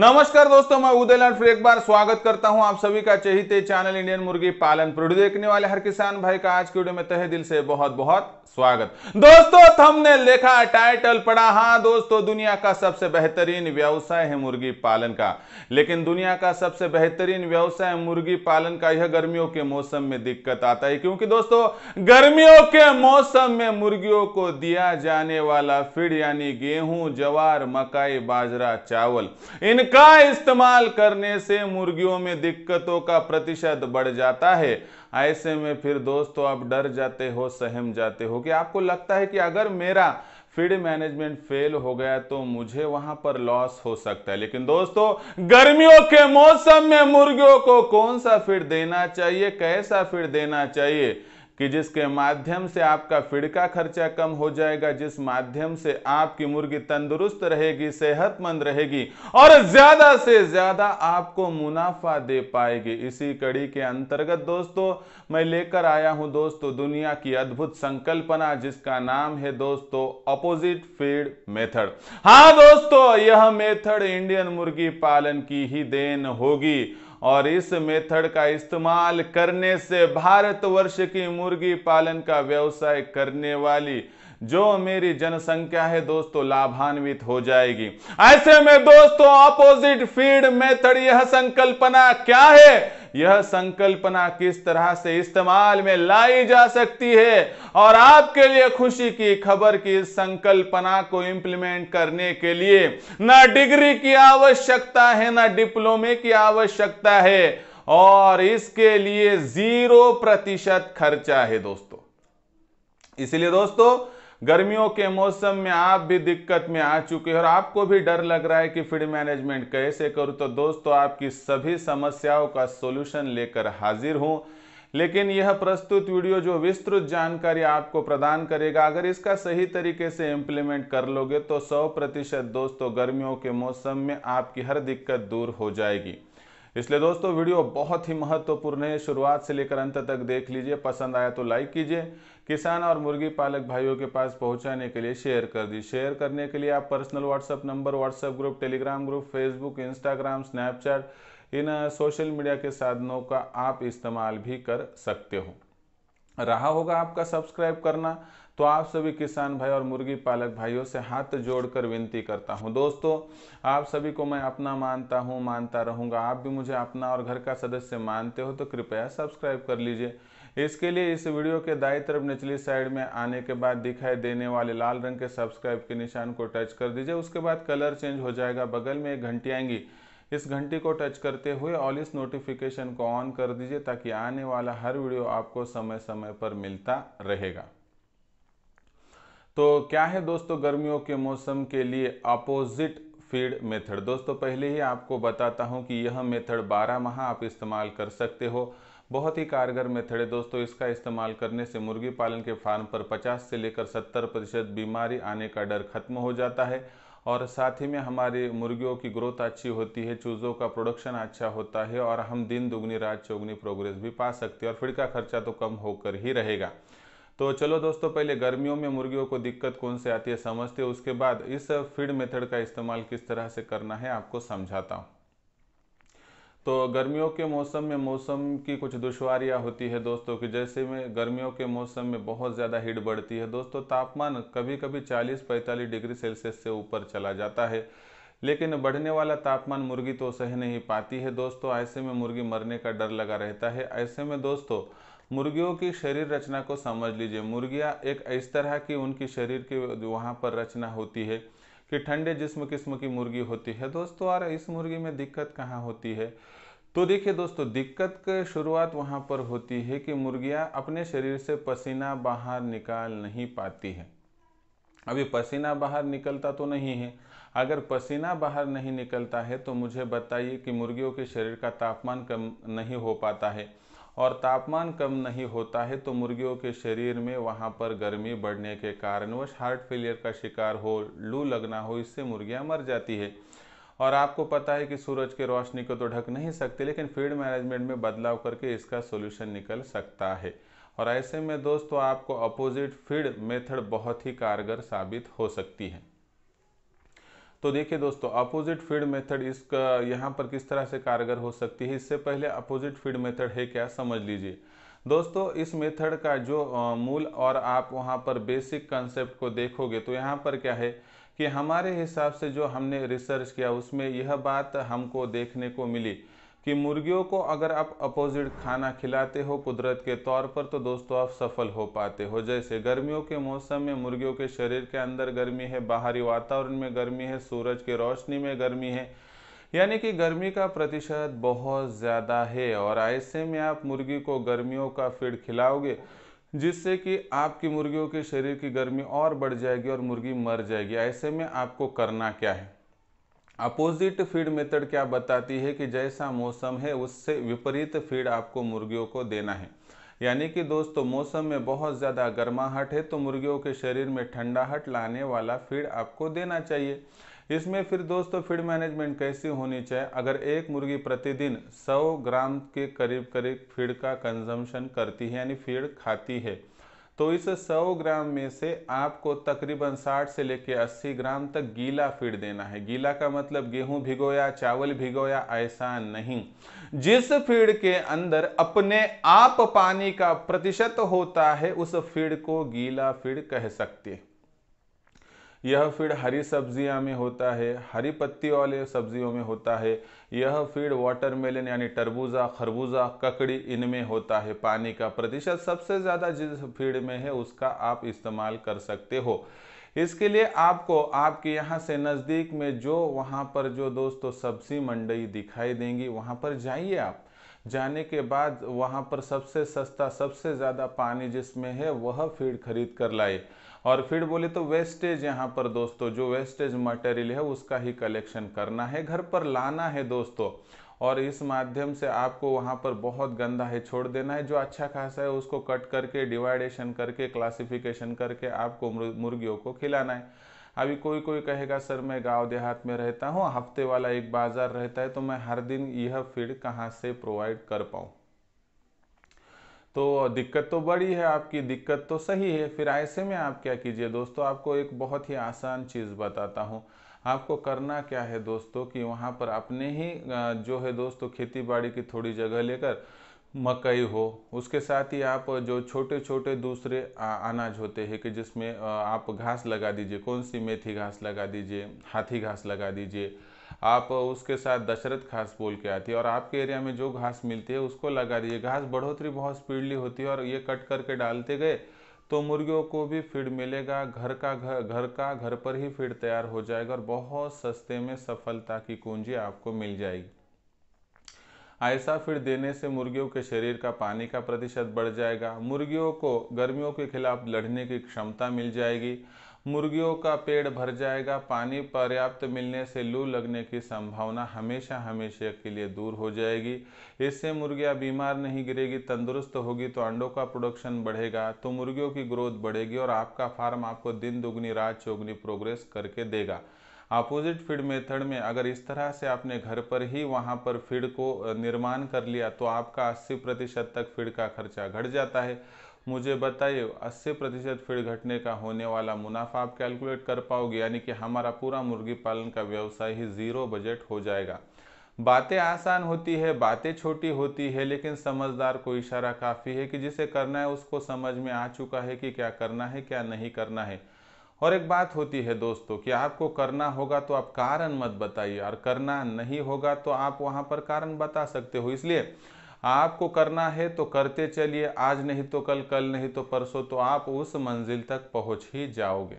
नमस्कार दोस्तों मैं उदय लाल फिर एक बार स्वागत करता हूं आप सभी का चहिते चैनल इंडियन मुर्गी पालन प्रोड्यू देखने वाले हर किसान भाई का आज की वीडियो में तहे दिल से बहुत बहुत स्वागत दोस्तों हमने लिखा टाइटल पढ़ा हाँ दोस्तों दुनिया का सबसे बेहतरीन व्यवसाय है मुर्गी पालन का लेकिन दुनिया का सबसे बेहतरीन व्यवसाय मुर्गी पालन का यह गर्मियों के मौसम में दिक्कत आता है क्योंकि दोस्तों गर्मियों के मौसम में मुर्गियों को दिया जाने वाला फीड यानी गेहूं जवार मकाई बाजरा चावल इन का इस्तेमाल करने से मुर्गियों में दिक्कतों का प्रतिशत बढ़ जाता है ऐसे में फिर दोस्तों आप डर जाते हो सहम जाते हो कि आपको लगता है कि अगर मेरा फीड मैनेजमेंट फेल हो गया तो मुझे वहां पर लॉस हो सकता है लेकिन दोस्तों गर्मियों के मौसम में मुर्गियों को कौन सा फीड देना चाहिए कैसा फीड देना चाहिए कि जिसके माध्यम से आपका फिड़का खर्चा कम हो जाएगा जिस माध्यम से आपकी मुर्गी तंदुरुस्त रहेगी सेहतमंद रहेगी और ज्यादा से ज्यादा आपको मुनाफा दे पाएगी इसी कड़ी के अंतर्गत दोस्तों मैं लेकर आया हूं दोस्तों दुनिया की अद्भुत संकल्पना जिसका नाम है दोस्तों अपोजिट फीड मेथड हाँ दोस्तों यह मेथड इंडियन मुर्गी पालन की ही देन होगी और इस मेथड का इस्तेमाल करने से भारतवर्ष की मुर्गी पालन का व्यवसाय करने वाली जो मेरी जनसंख्या है दोस्तों लाभान्वित हो जाएगी ऐसे में दोस्तों ऑपोजिट फीड मेथड यह संकल्पना क्या है यह संकल्पना किस तरह से इस्तेमाल में लाई जा सकती है और आपके लिए खुशी की खबर की संकल्पना को इंप्लीमेंट करने के लिए ना डिग्री की आवश्यकता है ना डिप्लोमे की आवश्यकता है और इसके लिए जीरो प्रतिशत खर्चा है दोस्तों इसलिए दोस्तों गर्मियों के मौसम में आप भी दिक्कत में आ चुके हैं और आपको भी डर लग रहा है कि फीड मैनेजमेंट कैसे करूं तो दोस्तों आपकी सभी समस्याओं का सोल्यूशन लेकर हाजिर हूं लेकिन यह प्रस्तुत वीडियो जो विस्तृत जानकारी आपको प्रदान करेगा अगर इसका सही तरीके से इम्प्लीमेंट कर लोगे तो 100 प्रतिशत दोस्तों गर्मियों के मौसम में आपकी हर दिक्कत दूर हो जाएगी इसलिए दोस्तों वीडियो बहुत ही महत्वपूर्ण है शुरुआत से लेकर अंत तक देख लीजिए पसंद आया तो लाइक कीजिए किसान और मुर्गी पालक भाइयों के पास पहुंचाने के लिए शेयर कर दी शेयर करने के लिए आप personal WhatsApp number WhatsApp group Telegram group Facebook Instagram Snapchat इन सोशल मीडिया के साधनों का आप इस्तेमाल भी कर सकते हो रहा होगा आपका सब्सक्राइब करना तो आप सभी किसान भाई और मुर्गी पालक भाइयों से हाथ जोड़कर विनती करता हूं दोस्तों आप सभी को मैं अपना मानता हूं मानता रहूंगा आप भी मुझे अपना और घर का सदस्य मानते हो तो कृपया सब्सक्राइब कर लीजिए इसके लिए इस वीडियो के दाई तरफ निचली साइड में आने के बाद दिखाई देने वाले लाल रंग के सब्सक्राइब के निशान को टच कर दीजिए उसके बाद कलर चेंज हो जाएगा बगल में एक घंटी आएंगी इस घंटी को टच करते हुए ऑल इस नोटिफिकेशन को ऑन कर दीजिए ताकि आने वाला हर वीडियो आपको समय समय पर मिलता रहेगा तो क्या है दोस्तों गर्मियों के मौसम के लिए अपोजिट फीड मेथड दोस्तों पहले ही आपको बताता हूं कि यह मेथड 12 माह आप इस्तेमाल कर सकते हो बहुत ही कारगर मेथड है दोस्तों इसका इस्तेमाल करने से मुर्गी पालन के फार्म पर 50 से लेकर 70 प्रतिशत बीमारी आने का डर खत्म हो जाता है और साथ ही में हमारी मुर्गियों की ग्रोथ अच्छी होती है चूज़ों का प्रोडक्शन अच्छा होता है और हम दिन दुगनी रात चौगनी प्रोग्रेस भी पा सकते हैं और फीड का खर्चा तो कम होकर ही रहेगा तो चलो दोस्तों पहले गर्मियों में मुर्गियों को दिक्कत कौन से आती है समझते उसके बाद इस फीड मेथड का इस्तेमाल किस तरह से करना है आपको समझाता हूँ तो गर्मियों के मौसम में मौसम की कुछ दुशारियाँ होती है दोस्तों कि जैसे में गर्मियों के मौसम में बहुत ज़्यादा हीट बढ़ती है दोस्तों तापमान कभी कभी 40-45 डिग्री सेल्सियस से ऊपर चला जाता है लेकिन बढ़ने वाला तापमान मुर्गी तो सह नहीं पाती है दोस्तों ऐसे में मुर्गी मरने का डर लगा रहता है ऐसे में दोस्तों मुर्गियों की शरीर रचना को समझ लीजिए मुर्गियाँ एक इस तरह की उनकी शरीर की वहाँ पर रचना होती है कि ठंडे जिस्म किस्म की मुर्गी होती है दोस्तों और इस मुर्गी में दिक्कत कहाँ होती है तो देखिए दोस्तों दिक्कत की शुरुआत वहाँ पर होती है कि मुर्गियाँ अपने शरीर से पसीना बाहर निकाल नहीं पाती है अभी पसीना बाहर निकलता तो नहीं है अगर पसीना बाहर नहीं निकलता है तो मुझे बताइए कि मुर्गियों के शरीर का तापमान कम नहीं हो पाता है और तापमान कम नहीं होता है तो मुर्गियों के शरीर में वहाँ पर गर्मी बढ़ने के कारणवश हार्ट फेलियर का शिकार हो लू लगना हो इससे मुर्गियाँ मर जाती है और आपको पता है कि सूरज की रोशनी को तो ढक नहीं सकते लेकिन फीड मैनेजमेंट में बदलाव करके इसका सोल्यूशन निकल सकता है और ऐसे में दोस्तों आपको अपोजिट फीड मेथड बहुत ही कारगर साबित हो सकती है तो देखिए दोस्तों अपोजिट फीड मेथड इसका यहाँ पर किस तरह से कारगर हो सकती है इससे पहले अपोजिट फीड मेथड है क्या समझ लीजिए दोस्तों इस मेथड का जो मूल और आप वहाँ पर बेसिक कंसेप्ट को देखोगे तो यहाँ पर क्या है कि हमारे हिसाब से जो हमने रिसर्च किया उसमें यह बात हमको देखने को मिली कि मुर्गियों को अगर आप अपोजिट खाना खिलाते हो कुदरत के तौर पर तो दोस्तों आप सफल हो पाते हो जैसे गर्मियों के मौसम में मुर्गियों के शरीर के अंदर गर्मी है बाहरी वातावरण में गर्मी है सूरज की रोशनी में गर्मी है यानी कि गर्मी का प्रतिशत बहुत ज़्यादा है और ऐसे में आप मुर्गी को गर्मियों का फीड खिलाओगे जिससे कि आपकी मुर्गियों के शरीर की गर्मी और बढ़ जाएगी और मुर्गी मर जाएगी ऐसे में आपको करना क्या है अपोजिट फीड मेथड क्या बताती है कि जैसा मौसम है उससे विपरीत फीड आपको मुर्गियों को देना है यानी कि दोस्तों मौसम में बहुत ज़्यादा गर्माहट है तो मुर्गियों के शरीर में ठंडाहट लाने वाला फीड आपको देना चाहिए इसमें फिर दोस्तों फीड मैनेजमेंट कैसी होनी चाहिए अगर एक मुर्गी प्रतिदिन 100 ग्राम के करीब करीब फीड का कंजम्पशन करती है यानी फीड खाती है तो इस 100 ग्राम में से आपको तकरीबन 60 से लेकर 80 ग्राम तक गीला फीड देना है गीला का मतलब गेहूं भिगोया चावल भिगोया ऐसा नहीं जिस फीड के अंदर अपने आप पानी का प्रतिशत होता है उस फीड को गीला फीड कह सकते हैं यह फीड हरी सब्जियां में होता है हरी पत्ती वाले सब्जियों में होता है यह फीड वाटरमेलन यानी तरबूजा खरबूजा ककड़ी इनमें होता है पानी का प्रतिशत सबसे ज़्यादा जिस फीड में है उसका आप इस्तेमाल कर सकते हो इसके लिए आपको आपके यहाँ से नज़दीक में जो वहाँ पर जो दोस्तों सब्जी मंडी दिखाई देंगी वहाँ पर जाइए आप जाने के बाद वहाँ पर सबसे सस्ता सबसे ज़्यादा पानी जिसमें है वह फीड खरीद कर लाए और फिर बोले तो वेस्टेज यहाँ पर दोस्तों जो वेस्टेज मटेरियल है उसका ही कलेक्शन करना है घर पर लाना है दोस्तों और इस माध्यम से आपको वहाँ पर बहुत गंदा है छोड़ देना है जो अच्छा खासा है उसको कट करके डिवाइडेशन करके क्लासिफिकेशन करके आपको मुर्गियों को खिलाना है अभी कोई कोई कहेगा सर मैं गांव देहात में रहता हूँ हफ्ते वाला एक बाज़ार रहता है तो मैं हर दिन यह फीड कहाँ से प्रोवाइड कर पाऊँ तो दिक्कत तो बड़ी है आपकी दिक्कत तो सही है फिर ऐसे में आप क्या कीजिए दोस्तों आपको एक बहुत ही आसान चीज़ बताता हूँ आपको करना क्या है दोस्तों कि वहाँ पर अपने ही जो है दोस्तों खेती बाड़ी की थोड़ी जगह लेकर मकई हो उसके साथ ही आप जो छोटे छोटे दूसरे अनाज होते हैं कि जिसमें आप घास लगा दीजिए कौन सी मेथी घास लगा दीजिए हाथी घास लगा दीजिए आप उसके साथ दशरथ घास बोल के आती है और आपके एरिया में जो घास मिलती है उसको लगा दिए घास बढ़ोतरी बहुत स्पीडली होती है और ये कट करके डालते गए तो मुर्गियों को भी फीड मिलेगा घर का घर घर का घर पर ही फीड तैयार हो जाएगा और बहुत सस्ते में सफलता की कुंजी आपको मिल जाएगी ऐसा फीड देने से मुर्गियों के शरीर का पानी का प्रतिशत बढ़ जाएगा मुर्गियों को गर्मियों के खिलाफ लड़ने की क्षमता मिल जाएगी मुर्गियों का पेड़ भर जाएगा पानी पर्याप्त मिलने से लू लगने की संभावना हमेशा हमेशा के लिए दूर हो जाएगी इससे मुर्गियाँ बीमार नहीं गिरेगी तंदुरुस्त होगी तो अंडों का प्रोडक्शन बढ़ेगा तो मुर्गियों की ग्रोथ बढ़ेगी और आपका फार्म आपको दिन दुगनी रात चौगनी प्रोग्रेस करके देगा अपोजिट फीड मेथड में अगर इस तरह से आपने घर पर ही वहाँ पर फीड को निर्माण कर लिया तो आपका 80 प्रतिशत तक फीड का खर्चा घट जाता है मुझे बताइए 80 प्रतिशत फीड घटने का होने वाला मुनाफा आप कैलकुलेट कर पाओगे यानी कि हमारा पूरा मुर्गी पालन का व्यवसाय ही ज़ीरो बजट हो जाएगा बातें आसान होती है बातें छोटी होती है लेकिन समझदार को इशारा काफ़ी है कि जिसे करना है उसको समझ में आ चुका है कि क्या करना है क्या नहीं करना है और एक बात होती है दोस्तों कि आपको करना होगा तो आप कारण मत बताइए और करना नहीं होगा तो आप वहाँ पर कारण बता सकते हो इसलिए आपको करना है तो करते चलिए आज नहीं तो कल कल नहीं तो परसों तो आप उस मंजिल तक पहुंच ही जाओगे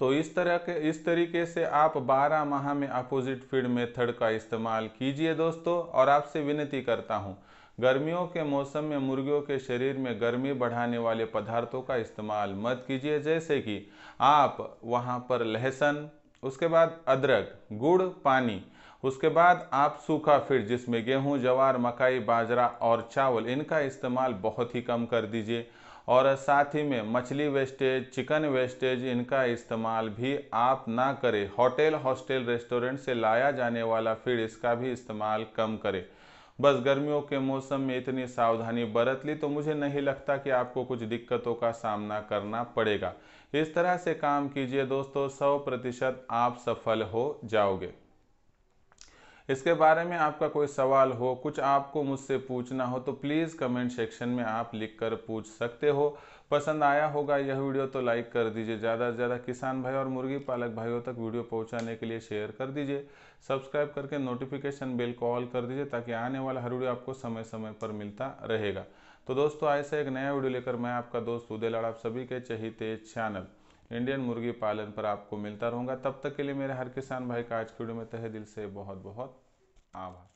तो इस तरह के इस तरीके से आप 12 माह में अपोजिट फीड मेथड का इस्तेमाल कीजिए दोस्तों और आपसे विनती करता हूँ गर्मियों के मौसम में मुर्गियों के शरीर में गर्मी बढ़ाने वाले पदार्थों का इस्तेमाल मत कीजिए जैसे कि आप वहाँ पर लहसुन उसके बाद अदरक गुड़ पानी उसके बाद आप सूखा फिर जिसमें गेहूं जवार मकाई बाजरा और चावल इनका इस्तेमाल बहुत ही कम कर दीजिए और साथ ही में मछली वेस्टेज चिकन वेस्टेज इनका इस्तेमाल भी आप ना करें होटल हॉस्टल रेस्टोरेंट से लाया जाने वाला फीड इसका भी इस्तेमाल कम करें बस गर्मियों के मौसम में इतनी सावधानी बरत ली तो मुझे नहीं लगता कि आपको कुछ दिक्कतों का सामना करना पड़ेगा इस तरह से काम कीजिए दोस्तों सौ प्रतिशत आप सफल हो जाओगे इसके बारे में आपका कोई सवाल हो कुछ आपको मुझसे पूछना हो तो प्लीज़ कमेंट सेक्शन में आप लिख कर पूछ सकते हो पसंद आया होगा यह वीडियो तो लाइक कर दीजिए ज़्यादा से ज़्यादा किसान भाई और मुर्गी पालक भाइयों तक वीडियो पहुंचाने के लिए शेयर कर दीजिए सब्सक्राइब करके नोटिफिकेशन बेल को ऑल कर दीजिए ताकि आने वाला हर वीडियो आपको समय समय पर मिलता रहेगा तो दोस्तों ऐसे एक नया वीडियो लेकर मैं आपका दोस्त उदय लाड़ आप सभी के चहिते चैनल इंडियन मुर्गी पालन पर आपको मिलता रहूँगा तब तक के लिए मेरे हर किसान भाई का आज की वीडियो में तहे दिल से बहुत बहुत आभार